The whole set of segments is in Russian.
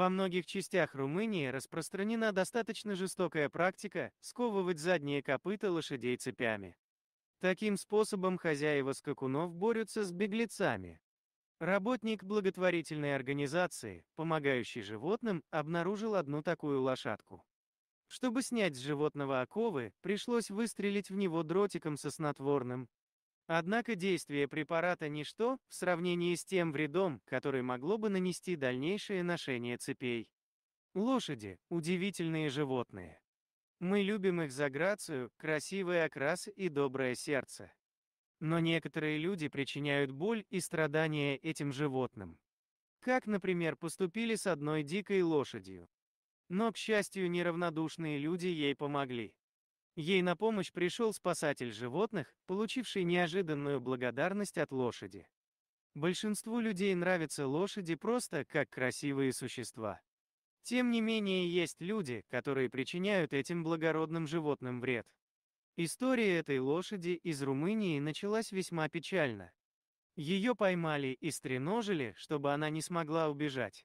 Во многих частях Румынии распространена достаточно жестокая практика сковывать задние копыта лошадей цепями. Таким способом хозяева скакунов борются с беглецами. Работник благотворительной организации, помогающий животным, обнаружил одну такую лошадку. Чтобы снять с животного оковы, пришлось выстрелить в него дротиком со снотворным, Однако действие препарата ничто в сравнении с тем вредом, который могло бы нанести дальнейшее ношение цепей. Лошади – удивительные животные. Мы любим их за грацию, красивый окрас и доброе сердце. Но некоторые люди причиняют боль и страдания этим животным. Как, например, поступили с одной дикой лошадью. Но, к счастью, неравнодушные люди ей помогли. Ей на помощь пришел спасатель животных, получивший неожиданную благодарность от лошади. Большинству людей нравятся лошади просто как красивые существа. Тем не менее, есть люди, которые причиняют этим благородным животным вред. История этой лошади из Румынии началась весьма печально. Ее поймали и стреножили, чтобы она не смогла убежать.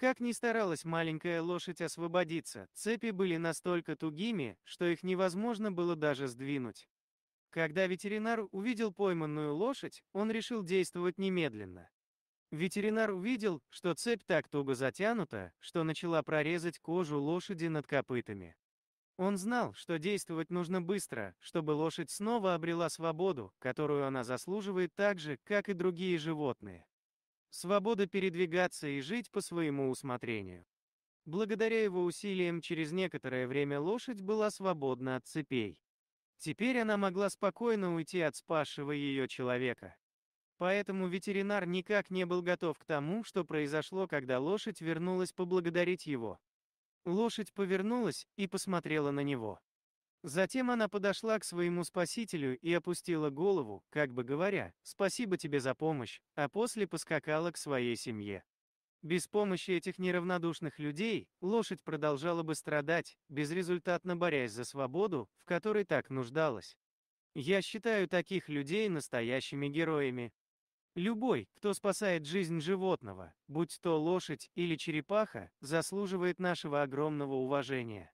Как ни старалась маленькая лошадь освободиться, цепи были настолько тугими, что их невозможно было даже сдвинуть. Когда ветеринар увидел пойманную лошадь, он решил действовать немедленно. Ветеринар увидел, что цепь так туго затянута, что начала прорезать кожу лошади над копытами. Он знал, что действовать нужно быстро, чтобы лошадь снова обрела свободу, которую она заслуживает так же, как и другие животные свобода передвигаться и жить по своему усмотрению. Благодаря его усилиям через некоторое время лошадь была свободна от цепей. Теперь она могла спокойно уйти от спасшего ее человека. Поэтому ветеринар никак не был готов к тому, что произошло, когда лошадь вернулась поблагодарить его. Лошадь повернулась и посмотрела на него. Затем она подошла к своему спасителю и опустила голову, как бы говоря, «Спасибо тебе за помощь», а после поскакала к своей семье. Без помощи этих неравнодушных людей лошадь продолжала бы страдать, безрезультатно борясь за свободу, в которой так нуждалась. Я считаю таких людей настоящими героями. Любой, кто спасает жизнь животного, будь то лошадь или черепаха, заслуживает нашего огромного уважения.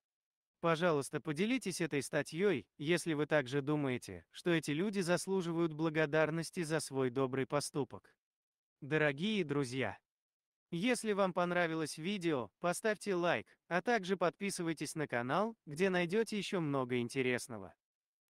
Пожалуйста, поделитесь этой статьей, если вы также думаете, что эти люди заслуживают благодарности за свой добрый поступок. Дорогие друзья! Если вам понравилось видео, поставьте лайк, а также подписывайтесь на канал, где найдете еще много интересного.